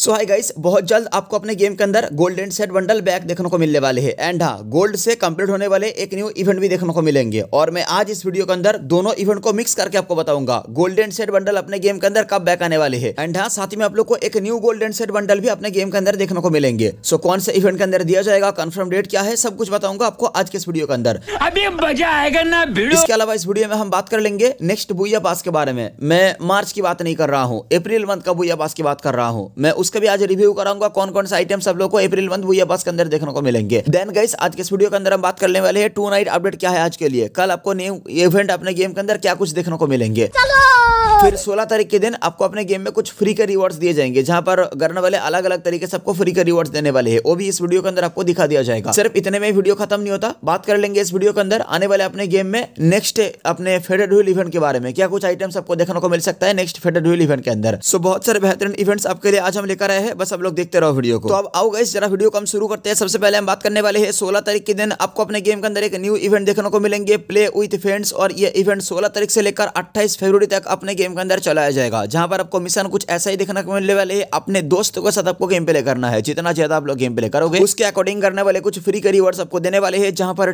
सो hi guys बहुत जल्द आपको अपने गेम के अंदर gold and set bundle back देखने को मिलने वाले हैं एंड हाँ गोल्ड से कंप्लीट होने वाले एक न्यू इवेंट भी देखने को मिलेंगे और मैं आज इस वीडियो के अंदर दोनों इवेंट को मिक्स करके आपको बताऊंगा गोल्डन सेट बंडल अपने गेम के अंदर कब बैक आने वाले है एंड हाँ साथ ही में आप लोग को एक new gold and set bundle भी अपने गेम के अंदर देखने को मिलेंगे सो so, कौन से इवेंट के अंदर दिया जाएगा कन्फर्म डेट क्या है सब कुछ बताऊंगा आपको आज के इस वीडियो के अंदर अभी मजा आएगा ना इसके अलावा इस वीडियो में हम बात कर लेंगे नेक्स्ट बुया पास के बारे में मैं मार्च की बात नहीं कर रहा हूँ अप्रैल मंथ का बुया पास की बात कर रहा हूँ मैं उस उसका भी आज रिव्यू कराऊंगा कौन कौन सा आइटम सब लोग को अप्रिल मंथ भूया बस के अंदर देखने को मिलेंगे देन गाइस आज के इस वीडियो के अंदर हम बात करने वाले हैं टू नाइट अपडेट क्या है आज के लिए कल आपको न्यू इवेंट अपने गेम के अंदर क्या कुछ देखने को मिलेंगे चलो फिर सोलह तारीख के दिन आपको अपने गेम में कुछ फ्री के रिवॉर्ड्स दिए जाएंगे जहां पर गरने वाले अलग अलग तरीके से आपको फ्री के रिवॉर्ड्स देने वाले हैं वो भी इस वीडियो के अंदर आपको दिखा दिया जाएगा सिर्फ इतने में वीडियो खत्म नहीं होता बात कर लेंगे इस वीडियो के अंदर आने वाले अपने गेम में नेक्स्ट अपने फेडेड हुल इवेंट के बारे में क्या कुछ आइटम्स आपको देखने को मिल सकता है नेक्स्ट फेडेड हुल इवेंट के अंदर सो बहुत सारे बेहतरीन इवेंट्स आपके लिए आज हम लेकर आए हैं बस आप लोग देखते रहो वीडियो को तो अब आओ गए जरा वीडियो को हम शुरू करते हैं सबसे पहले हम बात करने वाले हैं सोलह तारीख के दिन आपको अपने गेम के अंदर एक न्यू इवेंट देखने को मिलेंगे प्ले विथ फ्रेंड्स और ये इवेंट सोलह तारीख से लेकर अट्ठाईस फरवरी तक अपने गेम गेम के अंदर चलाया जाएगा जहां पर आपको मिशन कुछ ऐसा ही देखने को मिलने वाले है अपने दोस्तों के साथ आपको गेम प्ले करना है जितना ज्यादा आप लोग गेम प्ले करोगे उसके अकॉर्डिंग करने वाले कुछ फ्री के रिवर्स आपको देने वाले है जहां पर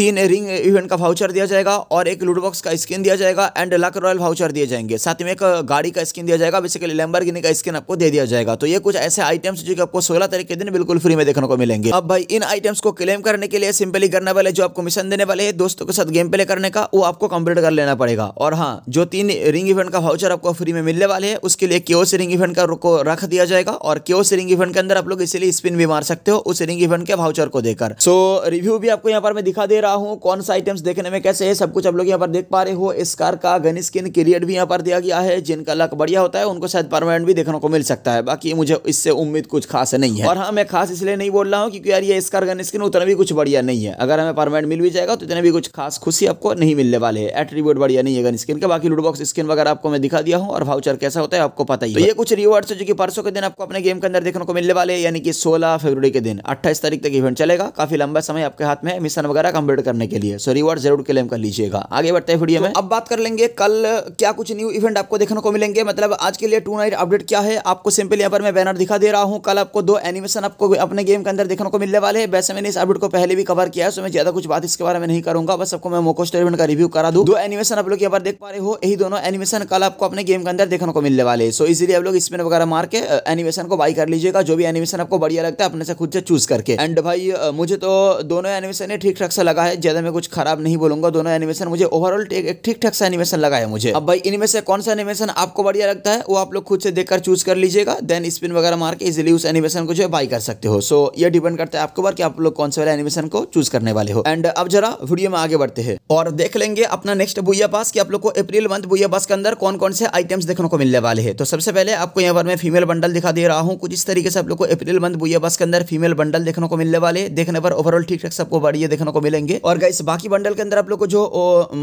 तीन रिंग इवेंट का भाउचर दिया जाएगा और एक लूडबॉक्स का स्किन दिया जाएगा एंड लक रॉयल भाउचर दिए जाएंगे साथ में एक गाड़ी का स्किन दिया जाएगा बेसिकली लेम्बर का स्किन आपको दे दिया जाएगा तो ये कुछ ऐसे आइटम्स जो कि आपको सोलह तारीख के दिन बिल्कुल फ्री में देखने को मिलेंगे अब भाई इन आइटम्स को क्लेम करने के लिए सिंपली करने वाले जो आपको मिशन देने वाले दोस्तों के साथ गेम प्ले करने का वो आपको कंप्लीट कर लेना पड़ेगा और हाँ जो तीन रिंग इवेंट का वाउचर आपको फ्री में मिलने वाले हैं उसके लिए क्योस रिंग इवेंट का रुको रख दिया जाएगा और क्योस रिंग इवेंट के अंदर आप लोग इसीलिए स्पिन भी मार सकते हो उस रिंग इवेंट के वाउचर को देकर सो रिव्यू भी आपको यहाँ पर मैं दिखा दे रहा हूँ कौन सा आइटम्स देखने में कैसे है सब कुछ आप लोग यहाँ पर देख पा रहे हो इस कार का गन स्किन क्रिएट भी यहाँ पर दिया गया है जिनका लक बढ़िया होता है उनको शायद परमानेंट भी देखने को मिल सकता है बाकी मुझे इससे उम्मीद कुछ खास नहीं है और हाँ मैं खास इसलिए नहीं बोल रहा हूँ क्योंकि यार ये इस कार गन स्किन उतना भी कुछ बढ़िया नहीं है अगर हमें परमानेंट मिल भी जाएगा तो इतना भी कुछ खास खुशी आपको नहीं मिलने वाले है एट्रीब्यूट बढ़िया नहीं है गन स्किन के बाकी लूटबॉक्स स्किन वगैरह कार्ड आपको मैं दिखा दिया हूँ और वाउचर कैसा होता है आपको पता ही तो ये कुछ रिवॉर्ड्स है जो कि परसों के दिन आपको अपने गेम के अंदर देखने को मिलने वाले यानी कि सोलह फरवरी के दिन अट्ठाईस तारीख तक इवेंट चलेगा काफी लंबा समय आपके हाथ में मिशन वगैरह कंप्लीट करने के लिए सो रिवॉर्ड जरूर क्लेम कर लीजिएगा आगे बढ़ते हैं वीडियो तो में अब बात कर लेंगे कल क्या कुछ न्यू इवेंट आपको देखने को मिलेंगे मतलब आज के लिए टू नाइट अपडेट क्या है आपको सिंपल यहाँ पर मैं बैनर दिखा दे रहा हूँ कल आपको दो एनिमेशन आपको अपने गेम के अंदर देखने को मिलने वाले हैं वैसे मैंने इस अपडेट को पहले भी कवर किया है सो मैं ज्यादा कुछ बात इसके बारे में नहीं करूंगा बस आपको मैं मोको इवेंट का रिव्यू करा दू दो एनिमेशन आप लोग यहाँ पर देख पा रहे हो यही दोनों एनिमेशन एनिमेशन कल आपको अपने गेम के अंदर देखने को मिलने वाले सो इसीलिए आप लोग स्पिन वगैरह मार के एनिमेशन को बाई कर लीजिएगा जो भी एनिमेशन आपको बढ़िया लगता है अपने से खुद से चूज करके एंड भाई मुझे तो दोनों एनिमेशन ही ठीक ठाक से लगा है ज्यादा मैं कुछ खराब नहीं बोलूंगा दोनों एनिमेशन मुझे ओवरऑल ठीक ठाक सा एनिमेशन लगा है मुझे अब भाई इनमें से कौन सा एनिमेशन आपको बढ़िया लगता है वो आप लोग खुद से देखकर चूज कर लीजिएगा देन स्पिन वगैरह मार के इजिली उस एनिमेशन को जो है बाई कर सकते हो सो ये डिपेंड करता है आपके ऊपर कि आप लोग कौन से वाले एनिमेशन को चूज करने वाले हो एंड अब जरा वीडियो में आगे बढ़ते हैं और देख लेंगे अपना नेक्स्ट भूया पास की आप लोग को अप्रैल मंथ भूया पास के अंदर अंदर कौन कौन से आइटम्स देखने को मिलने वाले हैं तो सबसे पहले आपको यहाँ पर मैं फीमेल बंडल दिखा दे रहा हूँ कुछ इस तरीके से आप लोग को अप्रैल मंथ बुआ बस के अंदर फीमेल बंडल देखने को मिलने वाले देखने पर ओवरऑल ठीक ठाक सबको बढ़िया देखने को मिलेंगे और गाइस बाकी बंडल के अंदर आप लोग को जो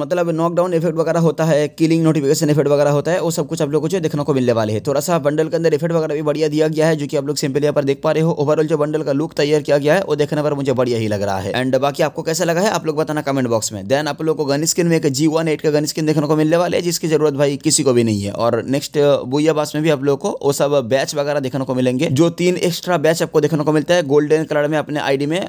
मतलब नॉकडाउन इफेक्ट वगैरह होता है किलिंग नोटिफिकेशन इफेक्ट वगैरह होता है वो सब कुछ आप लोग को जो देखने को मिलने वाले है थोड़ा सा बंडल के अंदर इफेक्ट वगैरह भी बढ़िया दिया गया है जो कि आप लोग सिंपल यहाँ पर देख पा रहे हो ओवरऑल जो बंडल का लुक तैयार किया गया है वो देखने पर मुझे बढ़िया ही लग रहा है एंड बाकी आपको कैसा लगा है आप लोग बताना कमेंट बॉक्स में देन आप लोग को गन स्किन में एक जी वन एट का गन स्किन देखने को मिलने वाले जिसकी जरूरत भाई भाई किसी को भी नहीं है और नेक्स्ट बुयाबास में भी आप लोगों को वो सब बैच वगैरह देखने को मिलेंगे जो तीन एक्स्ट्रा बैच आपको देखने को मिलता है गोल्डन कलर में अपने आईडी में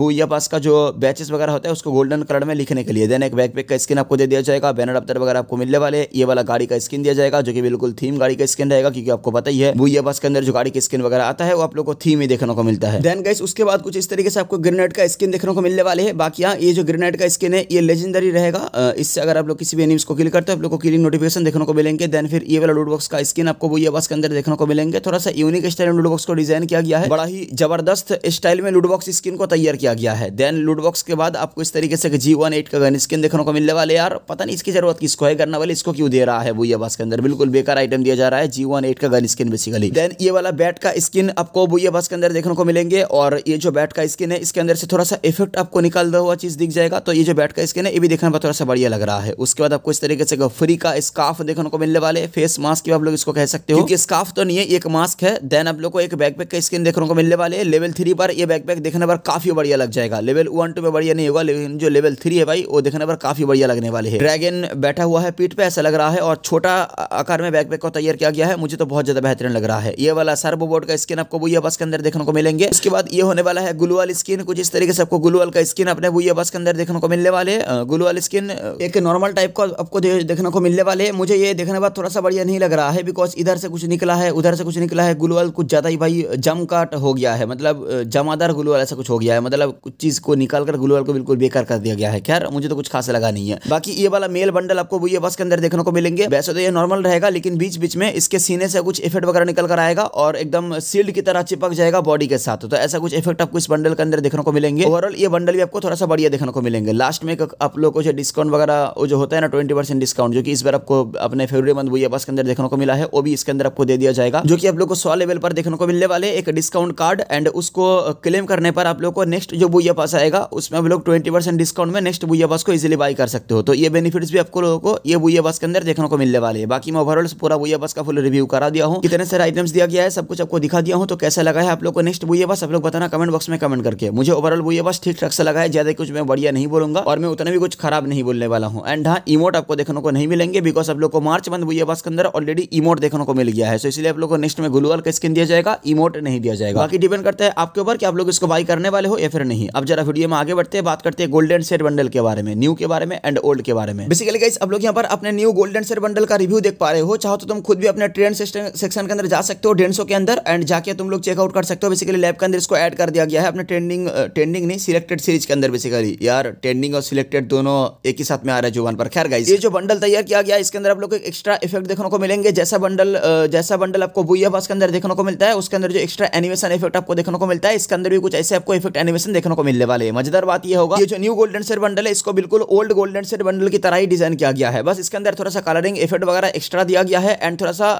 बुयाबास का जो बैचेस वगैरह होता है उसको गोल्डन कलर में लिखने के लिए देन एक बैकपैक का स्किन आपको दे दिया जाएगा बैनर अफ्तर वगैरह आपको मिलने वाले ये वाला गाड़ी का स्किन दिया जाएगा जो कि बिल्कुल थीम गाड़ी का स्किन रहेगा क्योंकि आपको पता ही है बुयाबास के अंदर जो गाड़ी का स्किन वगैरह आता है वो आप लोग को थीम ही देखने को मिलता है देन गाइस उसके बाद कुछ इस तरीके से आपको ग्रेनेड का स्किन देखने को मिलने वाले है बाकी यहाँ ये जो ग्रेनेड का स्किन है ये लेजेंडरी रहेगा इससे अगर आप लोग किसी भी एनिम्स को किल करते हो आप लोग को किलिंग नोटिफिक वेरिएशन देखने को मिलेंगे देन फिर ये वाला लूट का स्किन आपको वो ये बस के अंदर देखने को मिलेंगे थोड़ा सा यूनिक स्टाइल में लूट को डिजाइन किया गया है बड़ा ही जबरदस्त स्टाइल में लूट बॉक्स स्किन को तैयार किया गया है देन लूट के बाद आपको इस तरीके से जी वन एट का गन स्किन देखने को मिलने वाले यार पता नहीं इसकी जरूरत किसको है करने वाले इसको क्यों दे रहा है वो ये बस के अंदर बिल्कुल बेकार आइटम दिया जा रहा है जी वन एट का गन स्किन बेसिकली देन ये वाला बैट का स्किन आपको वो ये बस के अंदर देखने को मिलेंगे और ये जो बैट का स्किन है इसके अंदर से थोड़ा सा इफेक्ट आपको निकाल हुआ चीज दिख जाएगा तो ये जो बैट का स्किन है ये भी देखने पर थोड़ा सा बढ़िया लग रहा है उसके बाद आपको इस तरीके से फ्री का स्काफ देखने को मिलने वाले फेस मास्क भी आप लोग इसको कह सकते हो क्योंकि स्काफ तो नहीं है एक मास्क है देन आप लोग को एक बैकपैक का स्किन देखने को मिलने वाले लेवल थ्री पर यह बैकपैक देखने पर काफी बढ़िया लग जाएगा लेवल वन टू में बढ़िया नहीं होगा लेकिन जो लेवल थ्री है भाई वो देखने पर काफी बढ़िया लगने वाले है ड्रैगन बैठा हुआ है पीठ पे ऐसा लग रहा है और छोटा आकार में बैकपैक को तैयार किया गया है मुझे तो बहुत ज्यादा बेहतरीन लग रहा है ये वाला बोर्ड का स्किन आपको बुआ बस के अंदर देखने को मिलेंगे उसके बाद ये होने वाला है गुलवाल स्किन कुछ इस तरीके से आपको गुलवाल का स्किन अपने बुआ बस के अंदर देखने को मिलने वाले गुलवाल स्किन एक नॉर्मल टाइप का आपको देखने को मिलने वाले पहले मुझे ये देखने बाद थोड़ा सा बढ़िया नहीं लग रहा है बिकॉज इधर से कुछ निकला है उधर से कुछ निकला है गुलवल कुछ ज़्यादा ही भाई जम काट हो गया है मतलब जमादार गुलवल ऐसा कुछ हो गया है मतलब कुछ चीज़ को निकाल कर गुलवल को बिल्कुल बेकार कर दिया गया है खैर मुझे तो कुछ खास लगा नहीं है बाकी ये वाला मेल बंडल आपको ये बस के अंदर देखने को मिलेंगे वैसे तो ये नॉर्मल रहेगा लेकिन बीच बीच में इसके सीने से कुछ इफेक्ट वगैरह निकल कर आएगा और एकदम सील्ड की तरह चिपक जाएगा बॉडी के साथ तो ऐसा कुछ इफेक्ट आपको इस बंडल के अंदर देखने को मिलेंगे ओवरऑल ये बंडल भी आपको थोड़ा सा बढ़िया देखने को मिलेंगे लास्ट में आप लोग को जो डिस्काउंट वगैरह जो होता है ना ट्वेंटी डिस्काउंट जो कि इस बार आपको आपको अपने फेवरेट मंद भूया पास के अंदर देखने को मिला है वो भी इसके अंदर आपको दे दिया जाएगा जो कि आप लोग को सौ लेवल पर देखने को मिलने वाले एक डिस्काउंट कार्ड एंड उसको क्लेम करने पर आप लोग को नेक्स्ट जो भूया पास आएगा उसमें आप लोग ट्वेंटी परसेंट डिस्काउंट में नेक्स्ट भूया पास को इजिली बाई कर सकते हो तो ये बेनिफिट्स भी आपको लोगों को ये भूया पास के अंदर देखने को मिलने वाले है बाकी मैं ओवरऑल पूरा भूया पास का फुल रिव्यू करा दिया हूँ कितने सारे आइटम्स दिया गया है सब कुछ आपको दिखा दिया हूँ तो कैसा लगा है आप लोग को नेक्स्ट भूया पास आप लोग बताना कमेंट बॉक्स में कमेंट करके मुझे ओवरऑल भूया पास ठीक ठाक से लगा है ज्यादा कुछ मैं बढ़िया नहीं बोलूंगा और मैं उतना भी कुछ खराब नहीं बोलने वाला हूँ एंड हाँ इमोट आपको देखने को नहीं मिलेंगे बिकॉज बस आप लोग को मार्च बंद हुई है बस के अंदर ऑलरेडी इमोट देखने को मिल गया है सो इसलिए आप लोग को नेक्स्ट में ग्लूअल का स्किन दिया जाएगा इमोट नहीं दिया जाएगा बाकी डिपेंड करता है आपके ऊपर कि आप लोग इसको बाई करने वाले हो या फिर नहीं अब जरा वीडियो में आगे बढ़ते हैं बात करते हैं गोल्डन सेट बंडल के बारे में न्यू के बारे में एंड ओल्ड के बारे में बेसिकली गाइस आप लोग यहाँ पर अपने न्यू गोल्डन सेट बंडल का रिव्यू देख पा रहे हो चाहो तो तुम खुद भी अपने ट्रेंड सेक्शन के अंदर जा सकते हो डेढ़ के अंदर एंड जाके तुम लोग चेकआउट कर सकते हो बेसिकली लैब के अंदर इसको एड कर दिया गया है अपने ट्रेंडिंग ट्रेंडिंग नहीं सिलेक्टेड सीरीज के अंदर बेसिकली यार ट्रेंडिंग और सिलेक्टेड दोनों एक ही साथ में आ रहा है जुबान पर खैर गाइस ये जो बंडल तैयार किया गया इसके इसके अंदर आप लोग को एक्स्ट्रा इफेक्ट देखने को मिलेंगे जैसा बंडल जैसा बंडल आपको बुआ पास के अंदर देखने को मिलता है उसके अंदर जो एक्स्ट्रा एनिमेशन इफेक्ट आपको देखने को मिलता है इसके अंदर भी कुछ ऐसे आपको इफेक्ट एनिमेशन देखने को मिलने वाले हैं मजेदार बात यह होगा ये जो न्यू गोल्डन सेट बंडल है इसको बिल्कुल ओल्ड गोल्डन सेट बंडल की तरह ही डिजाइन किया गया है बस इसके अंदर थोड़ा सा कलरिंग इफेक्ट वगैरह एक्स्ट्रा दिया गया है एंड थोड़ा सा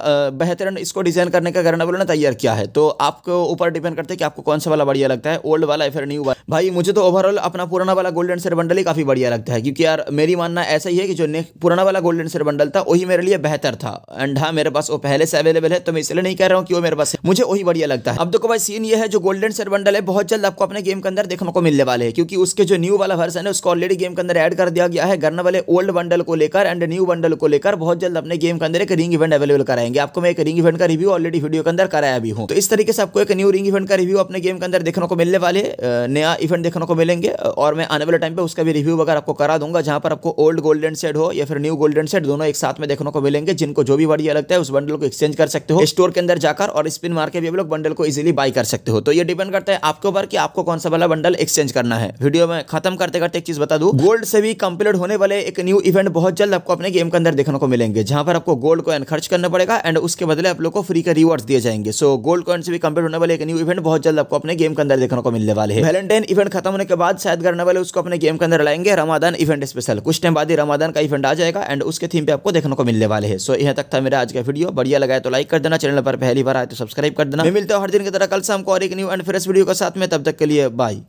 बेहतर इसको डिजाइन करने का कारण ने तैयार किया है तो आपको ऊपर डिपेंड करते हैं कि आपको कौन सा वाला बढ़िया लगता है ओल्ड वाला या फिर न्यू वाला भाई मुझे तो ओवरऑल अपना पुराना वाला गोल्डन सेट बंडल ही काफी बढ़िया लगता है क्योंकि यार मेरी मानना ऐसा ही है कि जो पुराना वाला गोल्डन सेट बंडल अवेलेबल था वही मेरे लिए बेहतर था एंड हाँ मेरे पास वो पहले से अवेलेबल है तो मैं इसलिए नहीं कह रहा हूँ कि वो मेरे पास है मुझे वही बढ़िया लगता है अब देखो भाई सीन ये है जो गोल्डन सर बंडल है बहुत जल्द आपको अपने गेम के अंदर देखने को मिलने वाले हैं क्योंकि उसके जो न्यू वाला वर्सन है उसको ऑलरेडी गेम के अंदर एड कर दिया गया है गरने वाले ओल्ड बंडल को लेकर एंड न्यू बंडल को लेकर बहुत जल्द अपने गेम के अंदर एक रिंग इवेंट अवेलेबल कराएंगे आपको मैं एक रिंग इवेंट का रिव्यू ऑलरेडी वीडियो के अंदर कराया भी हूँ तो इस तरीके से आपको एक न्यू रिंग इवेंट का रिव्यू अपने गेम के अंदर देखने को मिलने वाले नया इवेंट देखने को मिलेंगे और मैं आने वाले टाइम पर उसका भी रिव्यू वगैरह आपको करा दूंगा जहां पर आपको ओल्ड गोल्डन सेट हो या फिर न्यू गोल्डन सेट दोनों एक साथ में देखने को मिलेंगे जिनको जो भी बढ़िया लगता है उस बंडल को एक्सचेंज कर सकते हो स्टोर के अंदर जाकर और स्पिन मार के भी आप लोग बंडल को इजिली बाई कर सकते हो तो ये डिपेंड करता है आपके ऊपर की आपको कौन सा वाला बंडल एक्सचेंज करना है वीडियो में खत्म करते करते एक चीज बता दू गोल्ड से भी कंप्लीट होने वाले एक न्यू इवेंट बहुत जल्द आपको अपने गेम के अंदर देखने को मिलेंगे जहां पर आपको गोल्ड कॉइन खर्च करना पड़ेगा एंड उसके बदले आप लोग को फ्री का रिवॉर्ड दिए जाएंगे सो गोल्ड कॉइन से भी कंप्लीट होने वाले एक न्यू इवेंट बहुत जल्द आपको अपने गेम के अंदर देखने को मिलने वाले है वैलेंटाइन इवेंट खत्म होने के बाद शायद करने वाले उसको अपने गेम के अंदर लाएंगे रमादान इवेंट स्पेशल कुछ टाइम बाद ही रमादान का इवेंट आ जाएगा एंड उसके थीम पे आपको देखने को मिलने वाले हैं सो so, तक था मेरा आज का वीडियो बढ़िया लगा तो लाइक कर देना चैनल पर पहली बार आए तो सब्सक्राइब कर देना मिलते मिलता हर दिन की तरह कल शाम को और एक न्यू एंड फ्रेश वीडियो के साथ में तब तक के लिए बाय